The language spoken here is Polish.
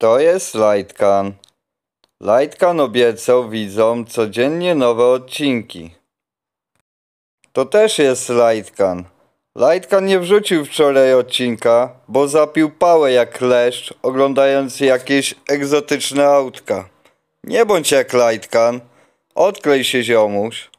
To jest Lightcan. Lightcan obiecał widzom codziennie nowe odcinki. To też jest Lightcan. Lightcan nie wrzucił wczoraj odcinka, bo zapił pałę jak leszcz, oglądając jakieś egzotyczne autka. Nie bądź jak Lightcan. Odklej się ziomuś.